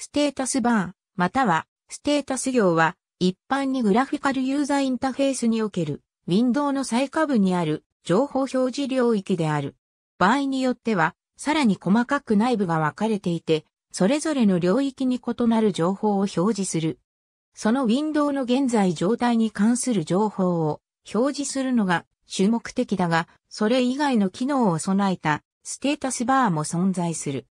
ステータスバー、または、ステータス行は、一般にグラフィカルユーザーインターフェースにおける、ウィンドウの最下部にある、情報表示領域である。場合によっては、さらに細かく内部が分かれていて、それぞれの領域に異なる情報を表示する。そのウィンドウの現在状態に関する情報を表示するのが主目的だが、それ以外の機能を備えたステータスバーも存在する。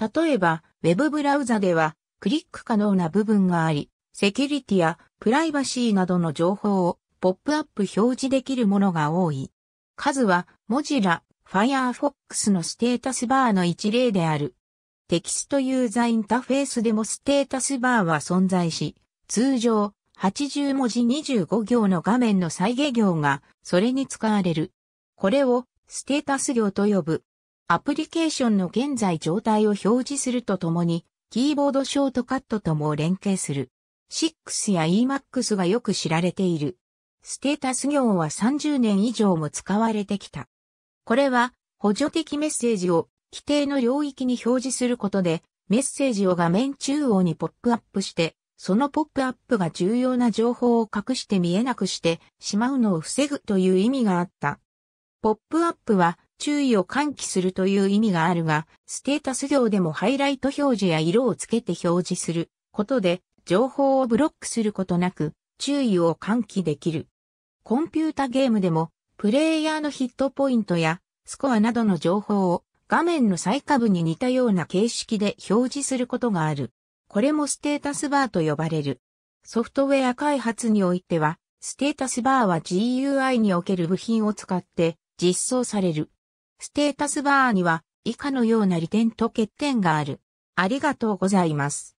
例えば、ウェブブラウザではクリック可能な部分があり、セキュリティやプライバシーなどの情報をポップアップ表示できるものが多い。数はモジラ、Firefox のステータスバーの一例である。テキストユーザーインターフェースでもステータスバーは存在し、通常80文字25行の画面の再現行がそれに使われる。これをステータス行と呼ぶ。アプリケーションの現在状態を表示するとともに、キーボードショートカットとも連携する。6や Emacs がよく知られている。ステータス行は30年以上も使われてきた。これは補助的メッセージを規定の領域に表示することで、メッセージを画面中央にポップアップして、そのポップアップが重要な情報を隠して見えなくしてしまうのを防ぐという意味があった。ポップアップは注意を喚起するという意味があるが、ステータス行でもハイライト表示や色をつけて表示することで、情報をブロックすることなく、注意を喚起できる。コンピュータゲームでも、プレイヤーのヒットポイントやスコアなどの情報を画面の最下部に似たような形式で表示することがある。これもステータスバーと呼ばれる。ソフトウェア開発においては、ステータスバーは GUI における部品を使って実装される。ステータスバーには以下のような利点と欠点がある。ありがとうございます。